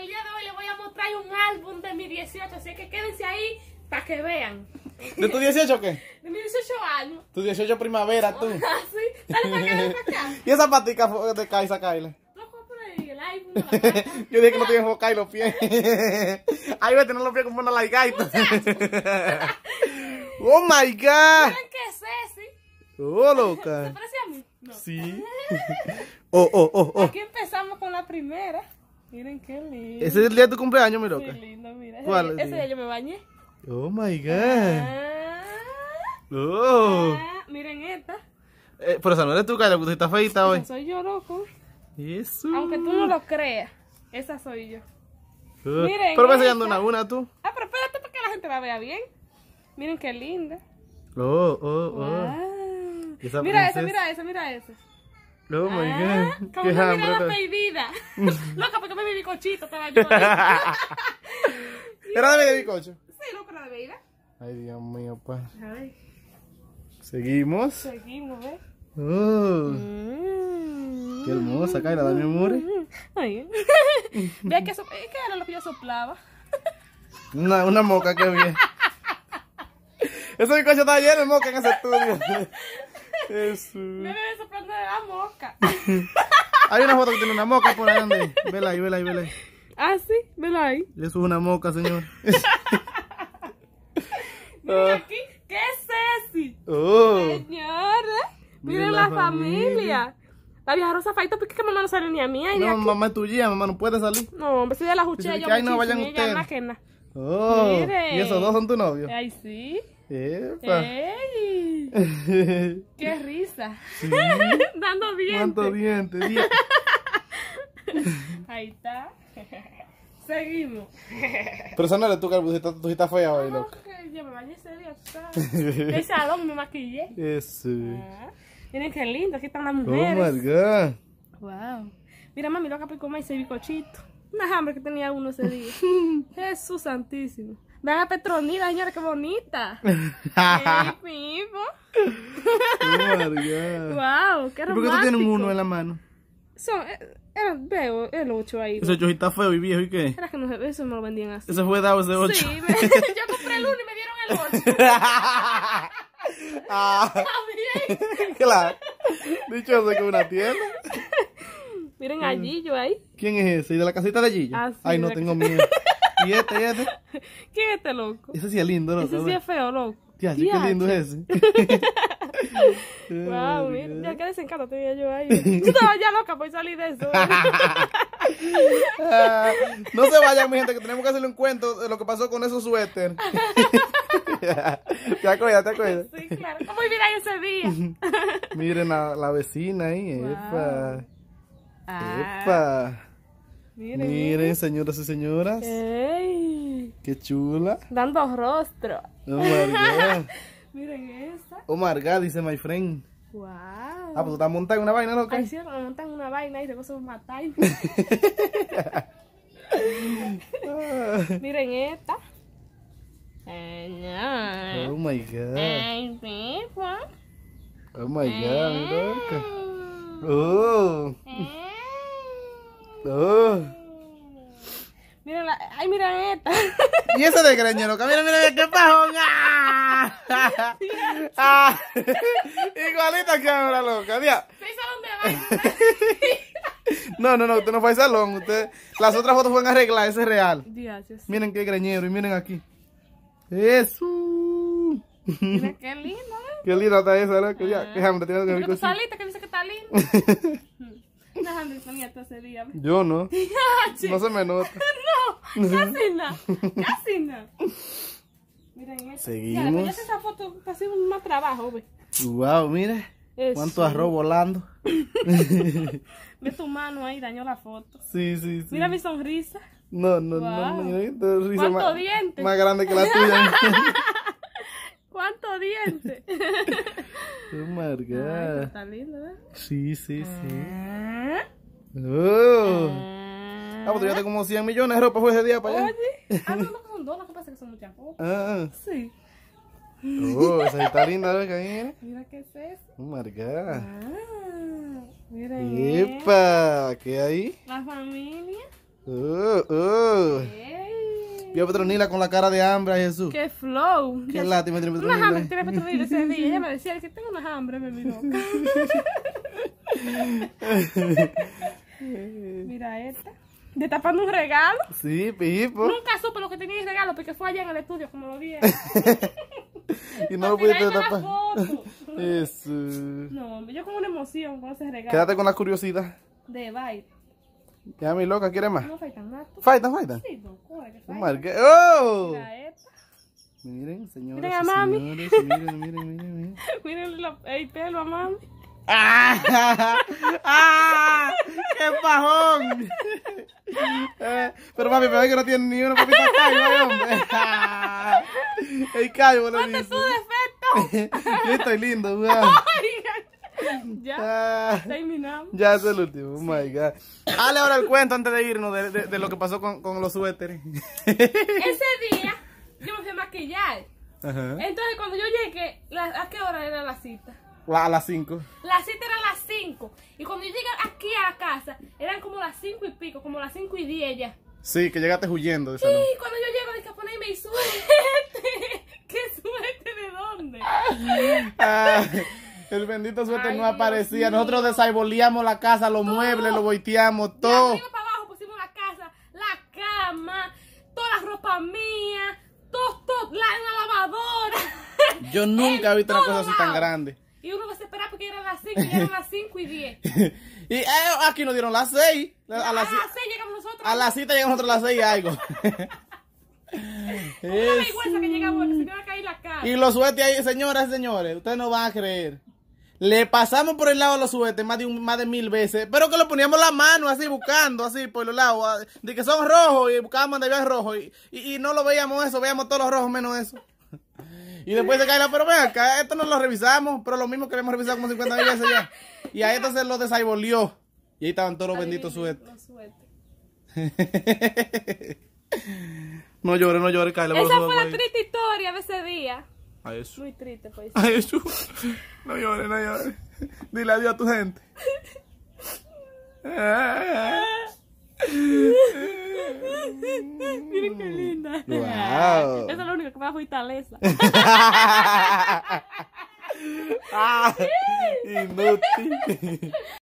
el día de hoy les voy a mostrar un álbum de mi 18, así que quédense ahí para que vean. ¿De tu 18 o qué? De mi 18 años. Tu 18 primavera, tú. Ah, sí, dale para acá, te para ¿Y esa patica de Kaisa, Kaila? Yo dije que no tenía iba a los pies. Ahí vete, no los pies como una laigaita. oh my god. que es ese? Oh, loca. ¿Te parece a mí? No. Sí. oh, oh, oh, oh. Aquí empezamos con la primera. Miren qué lindo. Ese es el día de tu cumpleaños, mi loca. Qué lindo, mira. ¿Cuál ese, día yo me bañé. Oh my god. Ah. oh. Ah, miren esta. Eh, pero esa no eres tu cara, la tú estás feita hoy. Esa soy yo, loco. Eso. Aunque tú no lo creas, esa soy yo. Uh, miren. Pero me enseñando una una tú. Ah, pero espérate para que la gente la vea bien. Miren qué linda. Oh, oh, oh. mira esa, mira esa, mira esa. Luego me ah, dije, qué hambre. Como perdida. Loca, porque me vi cochito, estaba yo. ¿Era de coche? Sí, loco, era de bebida. Ay, Dios mío, pa! ¿Seguimos? Seguimos, ¿eh? Qué hermosa, Kaira, dame amor. Ay. Vea que, Es que era lo que yo soplaba. Una, una moca, qué bien. Ese coche! está lleno de moca en ese estudio. Eso. Me moca Hay una foto que tiene una mosca por ahí. Vela ahí, vela ahí, vela ahí. Ah, sí, vela ahí. Eso es una mosca, señor. Miren ah. aquí, ¿qué es eso? Oh. ¿eh? miren, la, familia. La vieja Rosa Faito, porque que mamá no sale ni a mí. no, mamá es tuya, mamá no puede salir. No, hombre, si de la juchilla yo ahí no vayan ustedes. Oh, Mire. y esos dos son tu novio. Ay, sí. Epa. ¡Qué risa! Dando dientes. dientes. Ahí está. Seguimos. Pero esa tú, Carlos, tú, tú tu fea hoy, ah, a Okay. yo me bañé ese día, me maquillé. Ah, miren qué lindo, aquí están las oh mujeres. Wow. Mira, mami, loca, picó pues, comer ese bicochito. Una hambre que tenía uno ese día. Jesús santísimo. Vean a Petronila, señora, qué bonita. ¡Qué oh ¡Wow! ¡Qué romántico! ¿Por qué tú tienes un uno en la mano? Eso eh, era, veo el ocho ahí. Ese 8 está feo y viejo, ¿y qué? no, eso me lo vendían así. Ese fue dado ese 8. Sí, yo compré el uno y me dieron el 8. ah, bien. claro. Dichoso que una tienda. Miren a mm. Gillo ahí. ¿Quién es ese? ¿Y de la casita de Gillo? Ah, Ay, no tengo miedo. ¿Y este, y este? ¿Quién este loco? Ese sí es lindo, loco. Ese sí es feo, loco. Tía, qué lindo es ese. wow, mira, ya que desencanto tenía yo ahí. No estaba ya loca voy a salir de eso. no se vayan, mi gente, que tenemos que hacerle un cuento de lo que pasó con esos suéter. ¿Te acuerdas? ¿Te acuerdas? Sí, claro. ¿Cómo ahí ese día? Miren a la vecina ahí. Epa. Ah. Epa. Miren, señoras y señoras. Ey. Qué chula. Dando rostro. Oh my God. Miren esta. Oh my God, dice my friend. Wow. Ah, pues tú estás montando una vaina, ¿no? Ay, sí, me una vaina y luego se matar. Miren esta. Oh my god. Pues. Oh my god, mira. Oh. Mira la, ay, mira esta. Y esa de Greñero! ¡Mira, mira, mira, mira, qué pajón. ¡Ah! ¡Ah! Igualita cámara loca, mira. No, no, no, usted no fue al salón, usted. Las otras fotos fueron arregladas, ese es real. Miren qué greñero y miren aquí. Eso. Mira qué lindo, ¿eh? Qué linda está esa, loca. Ah. Que ya, que que ver. Tú saliste que dice que está linda! Yo no. no se me nota. no, casi nada. Casi Miren Seguimos. esa foto más trabajo, Wow, mire. Cuánto arroz volando. Ve tu mano ahí, dañó la foto. Sí, sí, sí. Mira mi sonrisa. No, no, no, mira diente más, más grande que la tuya. ¿Cuánto diente? Oh my está lindo, ¿verdad? ¿eh? Sí, sí, sí. Mm. Oh. Ah, pues ya como 100 millones de ropa fue ese día para allá. Oye, ah, no, no, son dos, que pasa que son muchas. Ah, ah, sí. Oh, esa está linda, ¿verdad? Eh. Mira qué es eso. Oh Ah, mira. Eh. ¡Epa! ¿Qué hay La familia. Oh, oh. Vio a Petronila con la cara de hambre a Jesús. ¡Qué flow! ¡Qué lástima tiene Petronila! hambre tiene Petronila ese día. Ella me decía que tengo unas hambre, me loca. Mira esta. De tapando un regalo. Sí, Pipo. Nunca supe lo que tenía el regalo porque fue allá en el estudio, como lo vi. y no lo pudiste tapar. Eso. No, yo con una emoción con ese regalo. Quédate con la curiosidad. De baile. Ya, mi loca, ¿quieres más? No, faltan más. Sí, ¡Oh! miren, señores. Miren Señores, miren, miren, miren, miren. el pelo mami. ¡Ah! ¡Qué pajón! Eh, pero mami pero es que no tiene ni uno, acá, ¿eh, hombre. defecto! estoy lindo, weón. Ya. Ah, terminamos. Ya es el último. Oh my God. Hale ahora el cuento antes de irnos de, de, lo que pasó con, con los suéteres. Ese día yo me fui a maquillar. Ajá. Entonces cuando yo llegué, ¿a qué hora era la cita? a las 5. La cita era a las 5. Y cuando yo llegué aquí a la casa, eran como las 5 y pico, como las 5 y 10 ya. Sí, que llegaste huyendo. sí, cuando yo llego, dije, ponerme y suerte. ¿Qué suéter? de dónde? Ah. El bendito suerte no aparecía. Nosotros desaybolíamos la casa, los muebles, lo boiteamos, todo. para abajo pusimos la casa, la cama, Todas las ropa mía, todo, todo, la, lavadora. Yo nunca he visto una cosa así tan grande. Y uno va a esperar porque eran las 5 y eran las 5 y 10. y eh, aquí nos dieron las 6. Ah, a, las 6 llegamos nosotros. A las 7 llegamos nosotros las 6 y algo. Una vergüenza que llegamos, se me a caer la casa. Y los suéteres ahí, señoras y señores, ustedes no van a creer. Le pasamos por el lado a los suetes más de, un, más de mil veces, pero que lo poníamos la mano así buscando, así por los lados, de que son rojos y buscábamos de había rojo y, no lo veíamos eso, veíamos todos los rojos menos eso. Y después se cae pero ven acá, esto no lo revisamos, pero lo mismo que lo hemos revisado como 50 mil veces ya. Y a esto se lo desaybolió, Y ahí estaban todos los benditos suetes. no llores, no llores, Kaila. Esa fue la triste historia de ese día. A eso. Muy triste, pues. A eso. No llores, no llores. Dile adiós a tu gente. Miren qué linda. Wow. Esa es la única que me da fortaleza. ah, inútil.